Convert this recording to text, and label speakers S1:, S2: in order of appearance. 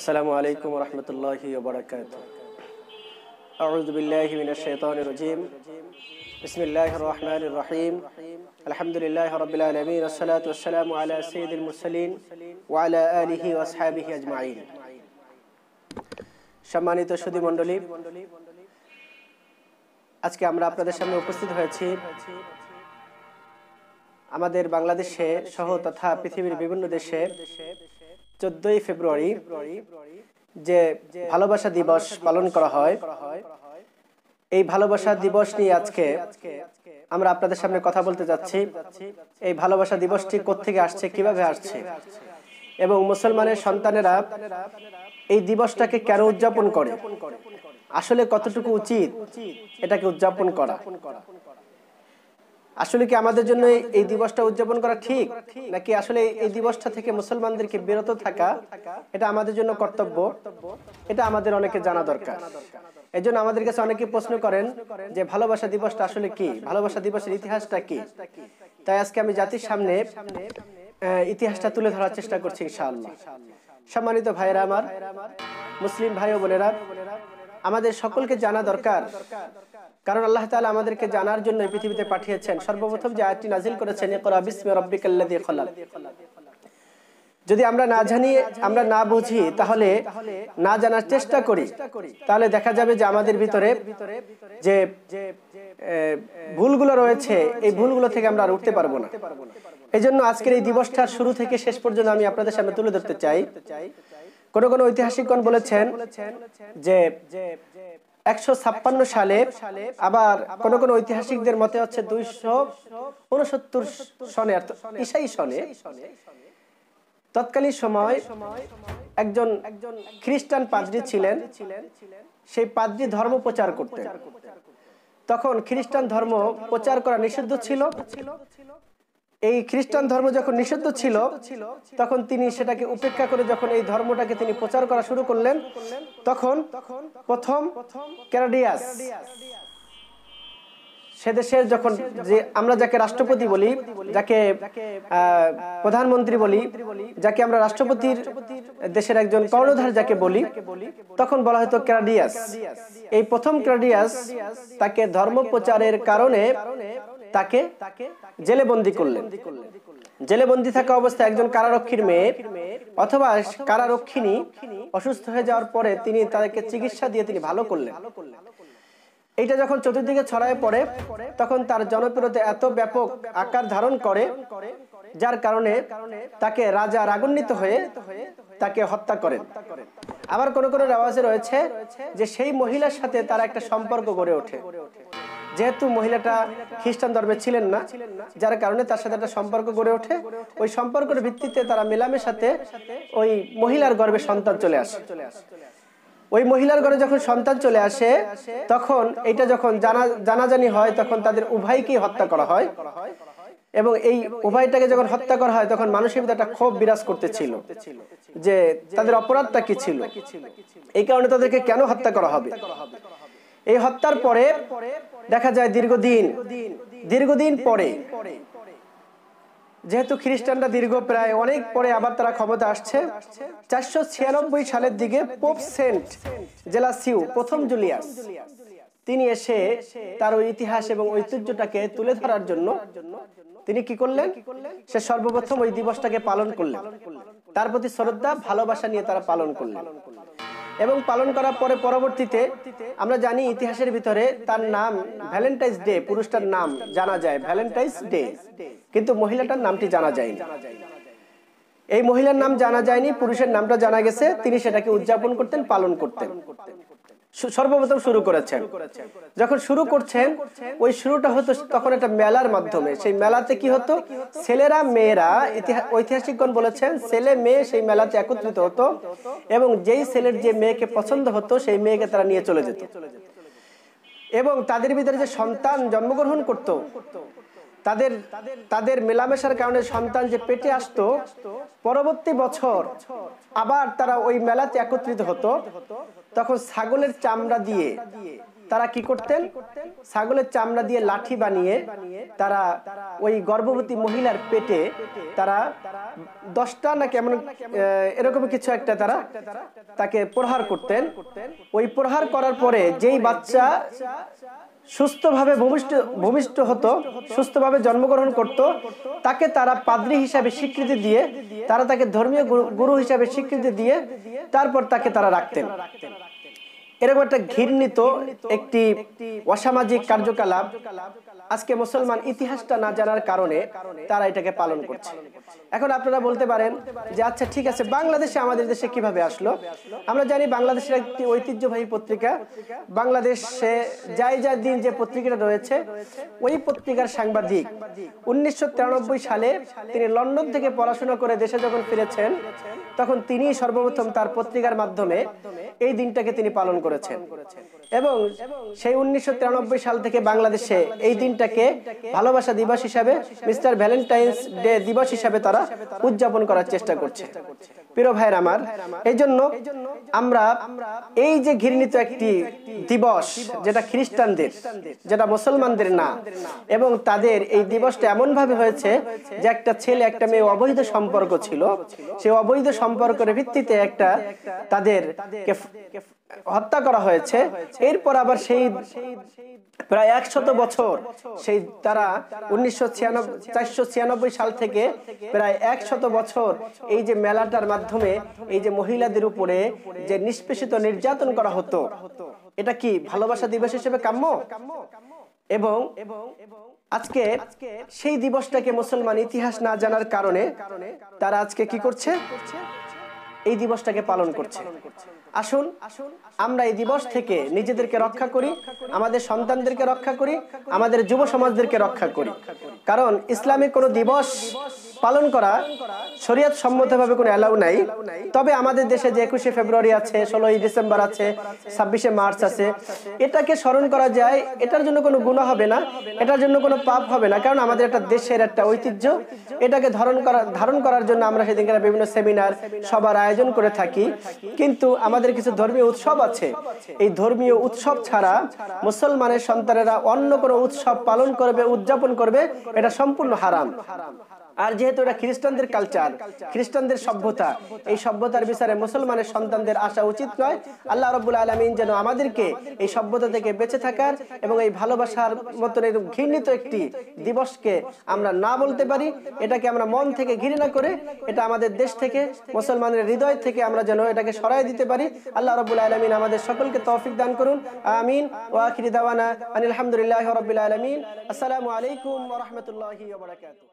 S1: আসসালামু আলাইকুম রহমতুল্লাহি বারাকাত أعوذ بالله من الشيطان الرجيم بسم الله الرحمن الرحيم الحمد لله رب العالمين والصلاة والسلام على سيد المرسلين وعلى آله وأصحابه أجمعين সম্মানিত সুধি মণ্ডলী আজকে আমরা আপনাদের সামনে উপস্থিত হয়েছি আমাদের বাংলাদেশে সহ তথা পৃথিবীর বিভিন্ন দেশে চোদ্দই ফেব্রুয়ারি যে ভালোবাসা দিবস পালন করা হয় এই ভালোবাসা দিবস নিয়ে আজকে আমরা আপনাদের সামনে কথা বলতে যাচ্ছি এই ভালোবাসা দিবসটি কোথেকে আসছে কিভাবে আসছে এবং মুসলমানের সন্তানেরা এই দিবসটাকে কেন উদযাপন করে আসলে কতটুকু উচিত এটাকে উদযাপন করা আসলে কি আমাদের জন্য এই দিবসটা উদযাপন করা ঠিক নাকি আসলে এই দিবসটা থেকে মুসলমানদেরকে বিরত থাকা এটা আমাদের জন্য কর্তব্য এটা আমাদের অনেকে জানা দরকার এই জন্য আমাদের কাছে অনেকে প্রশ্ন করেন যে ভালোবাসা দিবসটা আসলে কি ভালোবাসা দিবসের ইতিহাসটা কি তাই আজকে আমি জাতির সামনে ইতিহাসটা তুলে ধরার চেষ্টা করছি ইনশাআল্লাহ সম্মানিত ভাইয়েরা আমার মুসলিম ভাই ও বোনেরা আমাদের সকলকে জানা দরকার কারণ আল্লাহ তালা আমাদেরকে জানার জন্য পৃথিবীতে পাঠিয়েছেন সর্বপ্রথম যে আয়াতটি নাজিল করেছেন যদি আমরা না জানি আমরা না বুঝি তাহলে না জানার চেষ্টা করি তাহলে দেখা যাবে যে আমাদের ভিতরে যে ভুলগুলো রয়েছে এই ভুলগুলো থেকে আমরা আর উঠতে পারবো না এই জন্য আজকের এই দিবসটার শুরু থেকে শেষ পর্যন্ত আমি আপনাদের সামনে তুলে ধরতে চাই কোন কোন ঐতিহাসিকগণ বলেছেন যে একশো ছাপ্পান্ন সালে আবার কোন কোন ঐতিহাসিকদের মতে হচ্ছে দুইশো উনসত্তর সনে অর্থাৎ ইসাই সনে তৎকালীন সময় একজন একজন খ্রিস্টান পাদ্রি ছিলেন সেই পাদ্রি ধর্ম প্রচার করতেন তখন খ্রিস্টান ধর্ম প্রচার করা নিষিদ্ধ ছিল এই খ্রিস্টান ধর্ম যখন নিষিদ্ধ ছিল তখন তিনি সেটাকে উপেক্ষা করে যখন এই ধর্মটাকে তিনি প্রচার করা শুরু করলেন তখন প্রথম ক্যারাডিয়াস সে দেশের যখন যে আমরা যাকে রাষ্ট্রপতি বলি যাকে প্রধানমন্ত্রী বলি যাকে আমরা রাষ্ট্রপতির দেশের একজন কর্ণধার যাকে বলি তখন বলা হয়তো ক্যারাডিয়াস এই প্রথম ক্যারাডিয়াস তাকে ধর্ম প্রচারের কারণে তাকে জেলে বন্দি করলেন জেলে বন্দি থাকা অবস্থায় একজন কারারক্ষীর মেয়ে অথবা কারারক্ষিনী অসুস্থ হয়ে যাওয়ার পরে তিনি তাদেরকে চিকিৎসা দিয়ে তিনি ভালো করলেন এটা যখন চতুর্দিকে ছড়ায় পড়ে তখন তার জনপ্রিয়তা এত ব্যাপক আকার ধারণ করে যার কারণে তাকে রাজা রাগান্বিত হয়ে তাকে হত্যা করে আবার কোন কোন রেওয়াজে রয়েছে যে সেই মহিলার সাথে তার একটা সম্পর্ক গড়ে ওঠে যেহেতু মহিলাটা খ্রিস্টান ধর্মে ছিলেন না যার কারণে তার সাথে একটা সম্পর্ক গড়ে ওঠে ওই সম্পর্কের ভিত্তিতে তারা মেলামের সাথে ওই মহিলার গর্বে সন্তান চলে আসে ওই মহিলার ঘরে যখন সন্তান চলে আসে তখন এটা যখন জানা জানাজানি হয় তখন তাদের উভয়কেই হত্যা করা হয় এবং এই উভয়টাকে যখন হত্যা করা হয় তখন মানুষের ভিতরে একটা ক্ষোভ বিরাজ করতেছিল যে তাদের অপরাধটা কি ছিল এই কারণে তাদেরকে কেন হত্যা করা হবে এই হত্যার পরে দেখা যায় দীর্ঘদিন দীর্ঘদিন পরে যেহেতু খ্রিস্টানরা দীর্ঘ প্রায় অনেক পরে আবার তারা ক্ষমতা আসছে চারশো ছিয়ানব্বই সালের দিকে পোপ সেন্ট জেলা সিউ প্রথম জুলিয়াস তিনি এসে তার ওই ইতিহাস এবং ঐতিহ্যটাকে তুলে ধরার জন্য তিনি কি করলেন সে সর্বপ্রথম ওই দিবসটাকে পালন করলেন তার প্রতি শ্রদ্ধা ভালোবাসা নিয়ে তারা পালন করলেন এবং পালন করার পরে পরবর্তীতে আমরা জানি ইতিহাসের ভিতরে তার নাম ভ্যালেন্টাইন্স ডে পুরুষটার নাম জানা যায় ভ্যালেন্টাইন্স ডে কিন্তু মহিলাটার নামটি জানা যায়নি এই মহিলার নাম জানা যায়নি পুরুষের নামটা জানা গেছে তিনি সেটাকে উদযাপন করতেন পালন করতেন সর্বপ্রথম শুরু করেছেন যখন শুরু করছেন ওই শুরুটা হতো তখন একটা মেলার মাধ্যমে সেই মেলাতে কি হতো ছেলেরা মেয়েরা ঐতিহাসিকগণ বলেছেন ছেলে মেয়ে সেই মেলাতে একত্রিত হতো এবং যেই ছেলের যে মেয়েকে পছন্দ হতো সেই মেয়েকে তারা নিয়ে চলে যেত এবং তাদের ভিতরে যে সন্তান জন্মগ্রহণ করত তাদের তাদের মেলামেশার কারণে সন্তান যে পেটে আসতো পরবর্তী বছর আবার তারা ওই মেলাতে একত্রিত হতো তখন ছাগলের চামড়া দিয়ে তারা কি করতেন ছাগলের চামড়া দিয়ে লাঠি বানিয়ে তারা ওই গর্ভবতী মহিলার পেটে তারা দশটা না কেমন এরকম কিছু একটা তারা তাকে প্রহার করতেন ওই প্রহার করার পরে যেই বাচ্চা সুস্থভাবে ভূমিষ্ঠ ভূমিষ্ঠ হতো সুস্থভাবে জন্মগ্রহণ করত তাকে তারা পাদ্রী হিসাবে স্বীকৃতি দিয়ে তারা তাকে ধর্মীয় গুরু হিসাবে স্বীকৃতি দিয়ে তারপর তাকে তারা রাখতেন এরকম একটা ঘৃণিত একটি অসামাজিক কার্যকলাপ আজকে মুসলমান ইতিহাসটা না জানার কারণে তারা এটাকে পালন করছে এখন আপনারা বলতে পারেন যে আচ্ছা ঠিক আছে আচ্ছা, বাংলাদেশে আমাদের দেশে কিভাবে আসলো আমরা জানি বাংলাদেশের একটি ঐতিহ্যবাহী পত্রিকা বাংলাদেশে যাই যা দিন যে পত্রিকাটা রয়েছে ওই পত্রিকার সাংবাদিক উনিশশো সালে তিনি লন্ডন থেকে পড়াশোনা করে দেশে যখন ফিরেছেন তখন তিনি সর্বপ্রথম তার পত্রিকার মাধ্যমে এই দিনটাকে তিনি পালন করেছেন এবং সেই উনিশশো সাল থেকে বাংলাদেশে এই দিনটাকে ভালোবাসা দিবস হিসাবে মিস্টার ভ্যালেন্টাইন্স ডে দিবস হিসাবে তারা উদযাপন করার চেষ্টা করছে প্রিয় ভাইয়ের আমার এই জন্য আমরা এই যে ঘৃণিত একটি দিবস যেটা খ্রিস্টানদের যেটা মুসলমানদের না এবং তাদের এই দিবসটা এমন ভাবে হয়েছে যে একটা ছেলে একটা মেয়ে অবৈধ সম্পর্ক ছিল সে অবৈধ সম্পর্কের ভিত্তিতে একটা তাদের হত্যা করা হয়েছে এরপর আবার সেই প্রায় একশত বছর সেই তারা উনিশশো সাল থেকে প্রায় একশত বছর এই যে মেলাটার মাধ্যমে এই যে মহিলাদের উপরে যে নিষ্পেষিত নির্যাতন করা হতো এটা কি ভালোবাসা দিবস হিসেবে কাম্য এবং আজকে সেই দিবসটাকে মুসলমান ইতিহাস না জানার কারণে তারা আজকে কি করছে এই দিবসটাকে পালন করছে আসুন আমরা এই দিবস থেকে নিজেদেরকে রক্ষা করি আমাদের সন্তানদেরকে রক্ষা করি আমাদের যুব সমাজদেরকে রক্ষা করি কারণ ইসলামিক কোনো দিবস পালন করা শরীয়ত সম্মতভাবে কোনো অ্যালাউ নাই তবে আমাদের দেশে যে একুশে ফেব্রুয়ারি আছে ষোলোই ডিসেম্বর আছে ছাব্বিশে মার্চ আছে এটাকে স্মরণ করা যায় এটার জন্য কোনো গুণা হবে না এটার জন্য কোনো পাপ হবে না কারণ আমাদের একটা দেশের একটা ঐতিহ্য এটাকে ধারণ করা ধারণ করার জন্য আমরা সেদিনকার বিভিন্ন সেমিনার সবার আয়োজন করে থাকি কিন্তু আমাদের কিছু ধর্মীয় উৎসব আছে এই ধর্মীয় উৎসব ছাড়া মুসলমানের সন্তানেরা অন্য কোনো উৎসব পালন করবে উদযাপন করবে এটা সম্পূর্ণ হারাম আর যেহেতু এটা খ্রিস্টানদের কালচার খ্রিস্টানদের সভ্যতা এই সভ্যতার বিচারে মুসলমানের সন্তানদের আসা উচিত নয় আল্লাহ রবুল আলমিন যেন আমাদেরকে এই সভ্যতা থেকে বেঁচে থাকার এবং এই ভালোবাসার মতন এরকম ঘৃণিত একটি দিবসকে আমরা না বলতে পারি এটাকে আমরা মন থেকে ঘৃণা করে এটা আমাদের দেশ থেকে মুসলমানের হৃদয় থেকে আমরা যেন এটাকে সরাই দিতে পারি আল্লাহ রবুল আলমিন আমাদের সকলকে তৌফিক দান করুন আমিন ও আখিরি দাওয়ানা আনিলামদুলিল্লাহ রবিল আলমিন আসসালামু আলাইকুম রহমতুল্লাহ বারকাত